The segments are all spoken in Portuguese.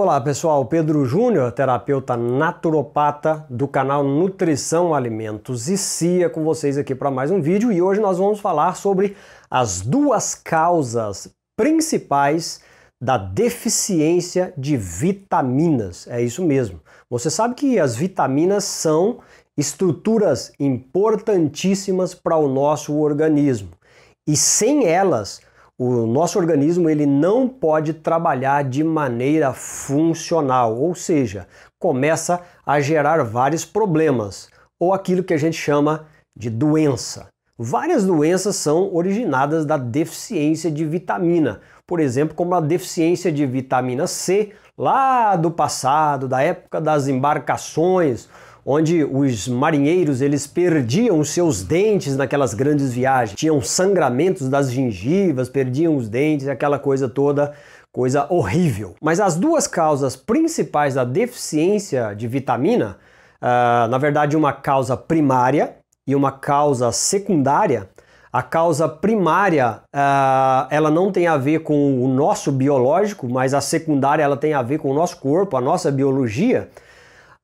Olá pessoal, Pedro Júnior, terapeuta naturopata do canal Nutrição, Alimentos e Cia, com vocês aqui para mais um vídeo e hoje nós vamos falar sobre as duas causas principais da deficiência de vitaminas. É isso mesmo. Você sabe que as vitaminas são estruturas importantíssimas para o nosso organismo e sem elas o nosso organismo ele não pode trabalhar de maneira funcional, ou seja, começa a gerar vários problemas, ou aquilo que a gente chama de doença. Várias doenças são originadas da deficiência de vitamina, por exemplo, como a deficiência de vitamina C lá do passado, da época das embarcações, onde os marinheiros eles perdiam os seus dentes naquelas grandes viagens, tinham sangramentos das gengivas, perdiam os dentes, aquela coisa toda coisa horrível. Mas as duas causas principais da deficiência de vitamina, uh, na verdade, uma causa primária e uma causa secundária. A causa primária, uh, ela não tem a ver com o nosso biológico, mas a secundária ela tem a ver com o nosso corpo, a nossa biologia.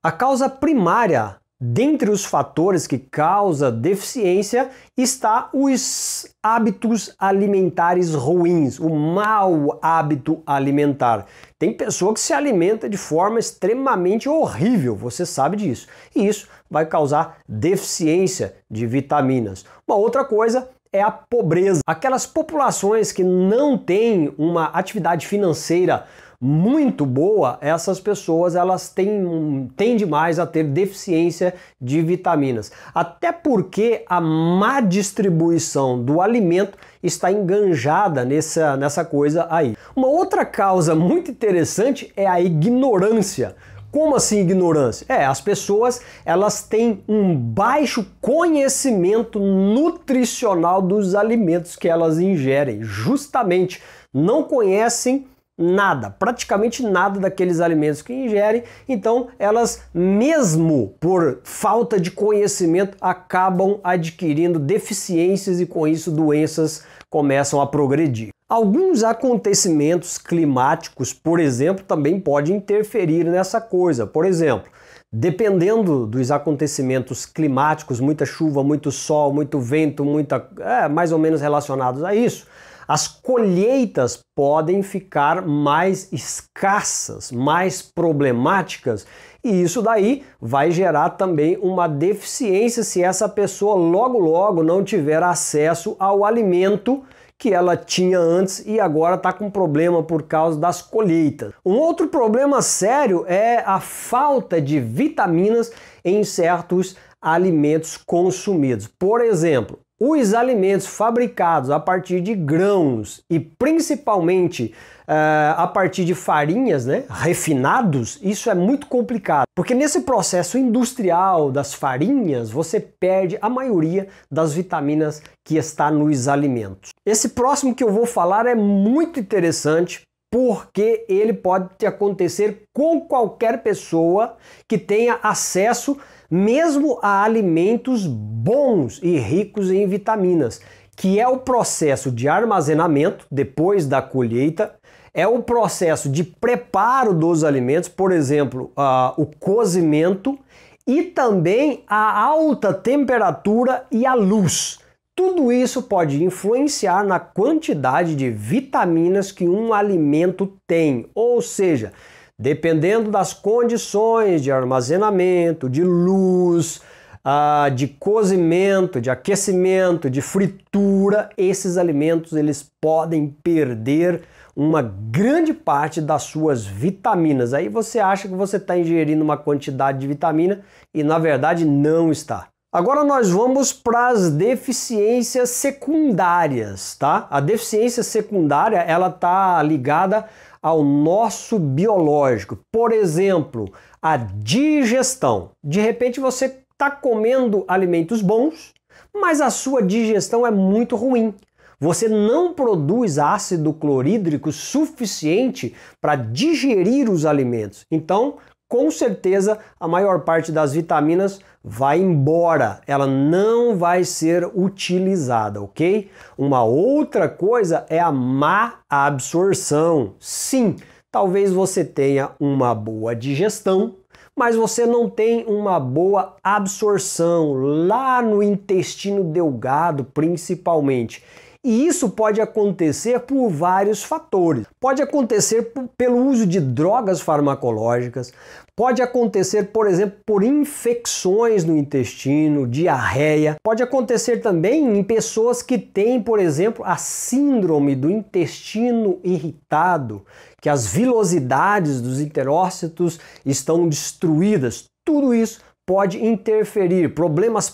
A causa primária Dentre os fatores que causa deficiência está os hábitos alimentares ruins, o mau hábito alimentar. Tem pessoa que se alimenta de forma extremamente horrível, você sabe disso. E isso vai causar deficiência de vitaminas. Uma outra coisa é a pobreza. Aquelas populações que não têm uma atividade financeira muito boa, essas pessoas elas têm, tendem mais a ter deficiência de vitaminas. Até porque a má distribuição do alimento está enganjada nessa, nessa coisa aí. Uma outra causa muito interessante é a ignorância. Como assim ignorância? É, as pessoas elas têm um baixo conhecimento nutricional dos alimentos que elas ingerem. Justamente não conhecem nada, praticamente nada daqueles alimentos que ingerem, então elas, mesmo por falta de conhecimento, acabam adquirindo deficiências e com isso doenças começam a progredir. Alguns acontecimentos climáticos, por exemplo, também podem interferir nessa coisa. Por exemplo, dependendo dos acontecimentos climáticos, muita chuva, muito sol, muito vento, muita, é, mais ou menos relacionados a isso, as colheitas podem ficar mais escassas, mais problemáticas, e isso daí vai gerar também uma deficiência se essa pessoa logo logo não tiver acesso ao alimento que ela tinha antes e agora está com problema por causa das colheitas. Um outro problema sério é a falta de vitaminas em certos alimentos consumidos. Por exemplo, os alimentos fabricados a partir de grãos e principalmente uh, a partir de farinhas, né, refinados, isso é muito complicado, porque nesse processo industrial das farinhas você perde a maioria das vitaminas que está nos alimentos. Esse próximo que eu vou falar é muito interessante porque ele pode acontecer com qualquer pessoa que tenha acesso a mesmo a alimentos bons e ricos em vitaminas, que é o processo de armazenamento depois da colheita, é o processo de preparo dos alimentos, por exemplo, uh, o cozimento e também a alta temperatura e a luz. Tudo isso pode influenciar na quantidade de vitaminas que um alimento tem, ou seja, dependendo das condições de armazenamento, de luz, ah, de cozimento, de aquecimento, de fritura, esses alimentos eles podem perder uma grande parte das suas vitaminas. Aí você acha que você está ingerindo uma quantidade de vitamina e na verdade não está. Agora nós vamos para as deficiências secundárias, tá? A deficiência secundária ela está ligada ao nosso biológico. Por exemplo, a digestão. De repente você está comendo alimentos bons, mas a sua digestão é muito ruim. Você não produz ácido clorídrico suficiente para digerir os alimentos. Então, com certeza a maior parte das vitaminas vai embora, ela não vai ser utilizada, ok? Uma outra coisa é a má absorção. Sim, talvez você tenha uma boa digestão, mas você não tem uma boa absorção lá no intestino delgado, principalmente. E isso pode acontecer por vários fatores. Pode acontecer pelo uso de drogas farmacológicas, Pode acontecer, por exemplo, por infecções no intestino, diarreia. Pode acontecer também em pessoas que têm, por exemplo, a síndrome do intestino irritado, que as vilosidades dos enterócitos estão destruídas. Tudo isso pode interferir. Problemas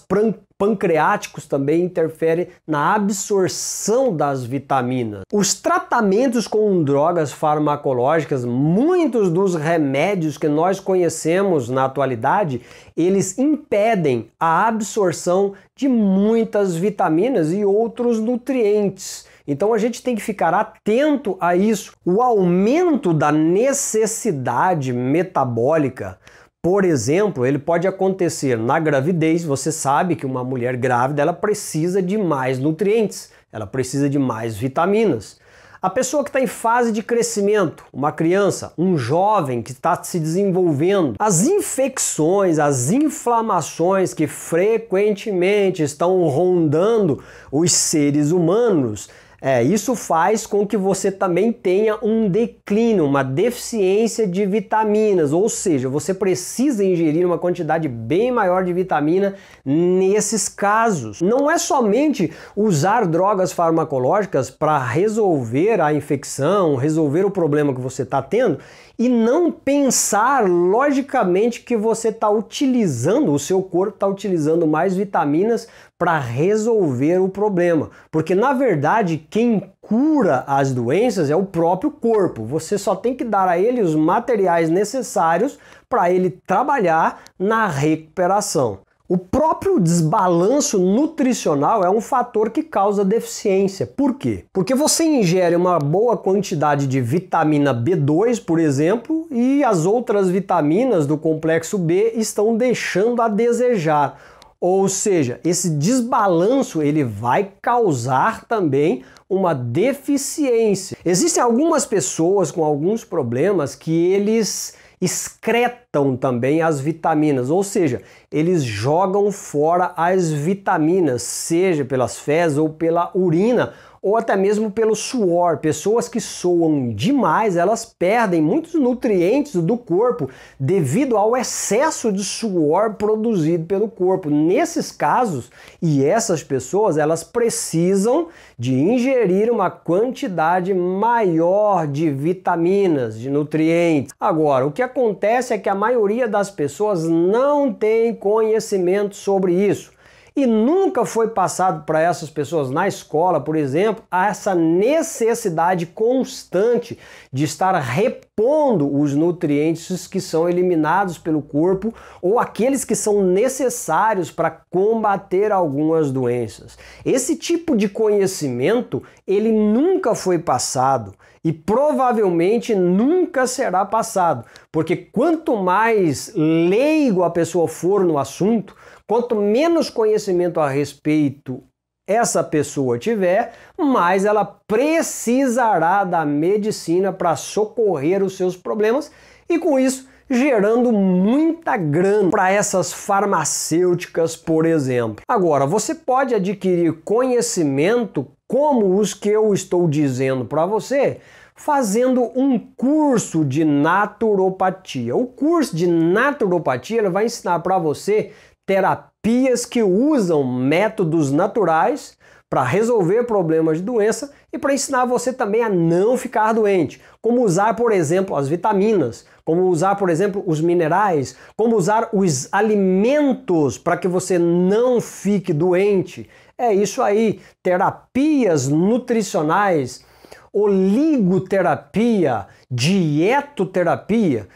pancreáticos também interferem na absorção das vitaminas. Os tratamentos com drogas farmacológicas, muitos dos remédios que nós conhecemos na atualidade, eles impedem a absorção de muitas vitaminas e outros nutrientes. Então a gente tem que ficar atento a isso. O aumento da necessidade metabólica por exemplo, ele pode acontecer na gravidez. Você sabe que uma mulher grávida ela precisa de mais nutrientes, ela precisa de mais vitaminas. A pessoa que está em fase de crescimento, uma criança, um jovem que está se desenvolvendo, as infecções, as inflamações que frequentemente estão rondando os seres humanos, é, isso faz com que você também tenha um declínio, uma deficiência de vitaminas, ou seja, você precisa ingerir uma quantidade bem maior de vitamina nesses casos. Não é somente usar drogas farmacológicas para resolver a infecção, resolver o problema que você está tendo e não pensar logicamente que você está utilizando, o seu corpo está utilizando mais vitaminas para resolver o problema. Porque na verdade, quem cura as doenças é o próprio corpo. Você só tem que dar a ele os materiais necessários para ele trabalhar na recuperação. O próprio desbalanço nutricional é um fator que causa deficiência. Por quê? Porque você ingere uma boa quantidade de vitamina B2, por exemplo, e as outras vitaminas do complexo B estão deixando a desejar ou seja, esse desbalanço ele vai causar também uma deficiência. Existem algumas pessoas com alguns problemas que eles excretam também as vitaminas, ou seja, eles jogam fora as vitaminas, seja pelas fezes ou pela urina, ou até mesmo pelo suor. Pessoas que suam demais, elas perdem muitos nutrientes do corpo devido ao excesso de suor produzido pelo corpo. Nesses casos, e essas pessoas, elas precisam de ingerir uma quantidade maior de vitaminas, de nutrientes. Agora, o que acontece é que a maioria das pessoas não tem conhecimento sobre isso e nunca foi passado para essas pessoas na escola, por exemplo, a essa necessidade constante de estar repondo os nutrientes que são eliminados pelo corpo ou aqueles que são necessários para combater algumas doenças. Esse tipo de conhecimento, ele nunca foi passado e provavelmente nunca será passado, porque quanto mais leigo a pessoa for no assunto, Quanto menos conhecimento a respeito essa pessoa tiver, mais ela precisará da medicina para socorrer os seus problemas e com isso gerando muita grana para essas farmacêuticas, por exemplo. Agora, você pode adquirir conhecimento como os que eu estou dizendo para você, fazendo um curso de naturopatia. O curso de naturopatia vai ensinar para você terapias que usam métodos naturais para resolver problemas de doença e para ensinar você também a não ficar doente. Como usar, por exemplo, as vitaminas, como usar, por exemplo, os minerais, como usar os alimentos para que você não fique doente. É isso aí, terapias nutricionais, oligoterapia, dietoterapia.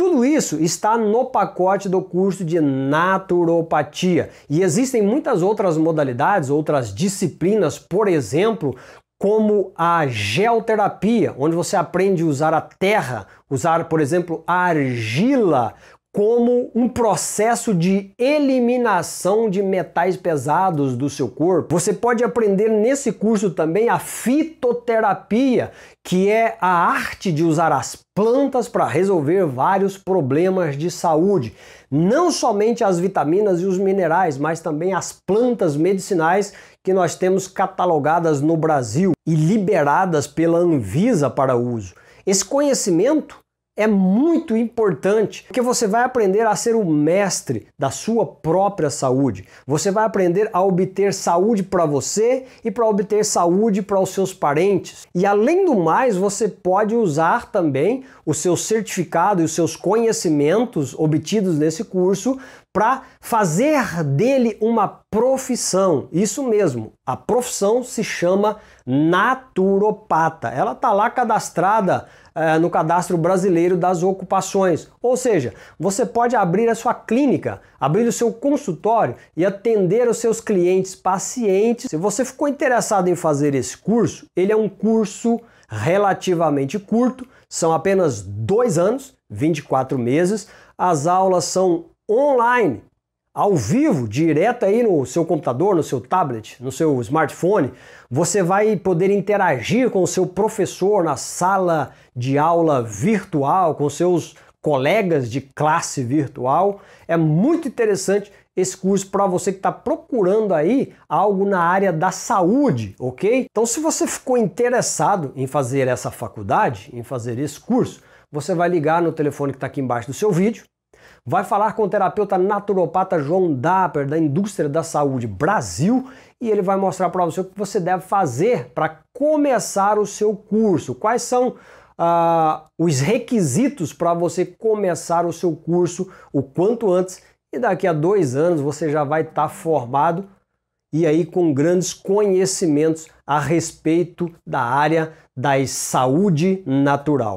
Tudo isso está no pacote do curso de naturopatia e existem muitas outras modalidades, outras disciplinas, por exemplo, como a geoterapia, onde você aprende a usar a terra, usar, por exemplo, a argila como um processo de eliminação de metais pesados do seu corpo. Você pode aprender nesse curso também a fitoterapia, que é a arte de usar as plantas para resolver vários problemas de saúde. Não somente as vitaminas e os minerais, mas também as plantas medicinais que nós temos catalogadas no Brasil e liberadas pela Anvisa para uso. Esse conhecimento é muito importante, porque você vai aprender a ser o mestre da sua própria saúde. Você vai aprender a obter saúde para você e para obter saúde para os seus parentes. E além do mais, você pode usar também o seu certificado e os seus conhecimentos obtidos nesse curso para fazer dele uma profissão. Isso mesmo, a profissão se chama naturopata. Ela tá lá cadastrada é, no cadastro brasileiro das ocupações. Ou seja, você pode abrir a sua clínica, abrir o seu consultório e atender os seus clientes pacientes. Se você ficou interessado em fazer esse curso, ele é um curso relativamente curto, são apenas dois anos, 24 meses. As aulas são online ao vivo, direto aí no seu computador, no seu tablet, no seu smartphone, você vai poder interagir com o seu professor na sala de aula virtual, com seus colegas de classe virtual. É muito interessante esse curso para você que está procurando aí algo na área da saúde, ok? Então, se você ficou interessado em fazer essa faculdade, em fazer esse curso, você vai ligar no telefone que está aqui embaixo do seu vídeo vai falar com o terapeuta naturopata João Dapper, da indústria da saúde Brasil, e ele vai mostrar para você o que você deve fazer para começar o seu curso. Quais são ah, os requisitos para você começar o seu curso o quanto antes? E daqui a dois anos você já vai estar tá formado e aí com grandes conhecimentos a respeito da área da saúde natural.